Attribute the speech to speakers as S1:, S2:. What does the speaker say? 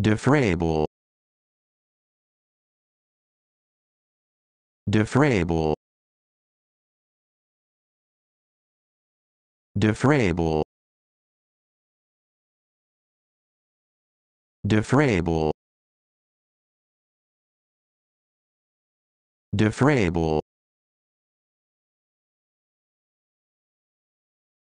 S1: Defrable. Defrable. Defrable. Defrable. Defrable.